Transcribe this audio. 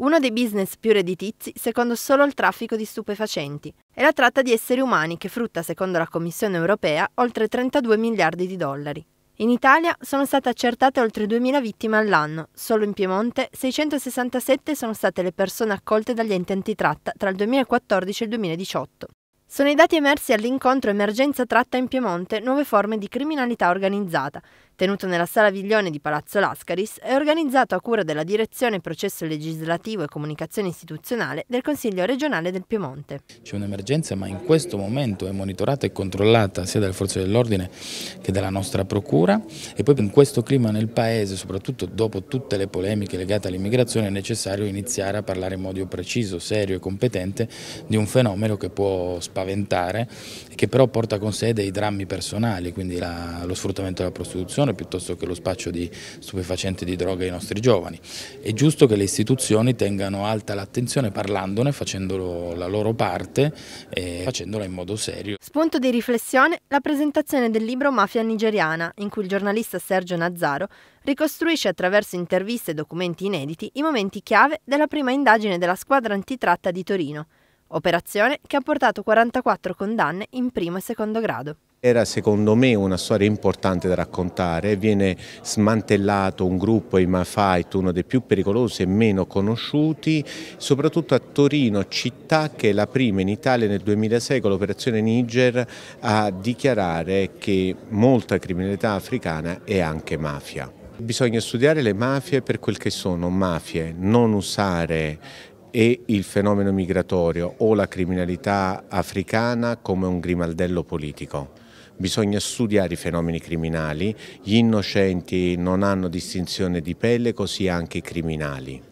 uno dei business più redditizi secondo solo il traffico di stupefacenti e la tratta di esseri umani che frutta, secondo la Commissione europea, oltre 32 miliardi di dollari. In Italia sono state accertate oltre 2.000 vittime all'anno, solo in Piemonte 667 sono state le persone accolte dagli enti antitratta tra il 2014 e il 2018. Sono i dati emersi all'incontro Emergenza Tratta in Piemonte Nuove forme di criminalità organizzata, tenuto nella Sala Viglione di Palazzo Lascaris, è organizzato a cura della Direzione Processo Legislativo e Comunicazione Istituzionale del Consiglio regionale del Piemonte. C'è un'emergenza ma in questo momento è monitorata e controllata sia dalle forze dell'ordine che dalla nostra procura e poi in questo clima nel Paese, soprattutto dopo tutte le polemiche legate all'immigrazione, è necessario iniziare a parlare in modo preciso, serio e competente di un fenomeno che può spaventare e che però porta con sé dei drammi personali, quindi la, lo sfruttamento della prostituzione, corruzione piuttosto che lo spaccio di stupefacenti di droga ai nostri giovani. È giusto che le istituzioni tengano alta l'attenzione parlandone, facendo la loro parte e facendola in modo serio. Spunto di riflessione la presentazione del libro Mafia nigeriana, in cui il giornalista Sergio Nazzaro ricostruisce attraverso interviste e documenti inediti i momenti chiave della prima indagine della squadra antitratta di Torino, Operazione che ha portato 44 condanne in primo e secondo grado. Era secondo me una storia importante da raccontare, viene smantellato un gruppo, i Mafite, uno dei più pericolosi e meno conosciuti, soprattutto a Torino, città che è la prima in Italia nel 2006 con l'operazione Niger a dichiarare che molta criminalità africana è anche mafia. Bisogna studiare le mafie per quel che sono mafie, non usare e il fenomeno migratorio o la criminalità africana come un grimaldello politico. Bisogna studiare i fenomeni criminali, gli innocenti non hanno distinzione di pelle, così anche i criminali.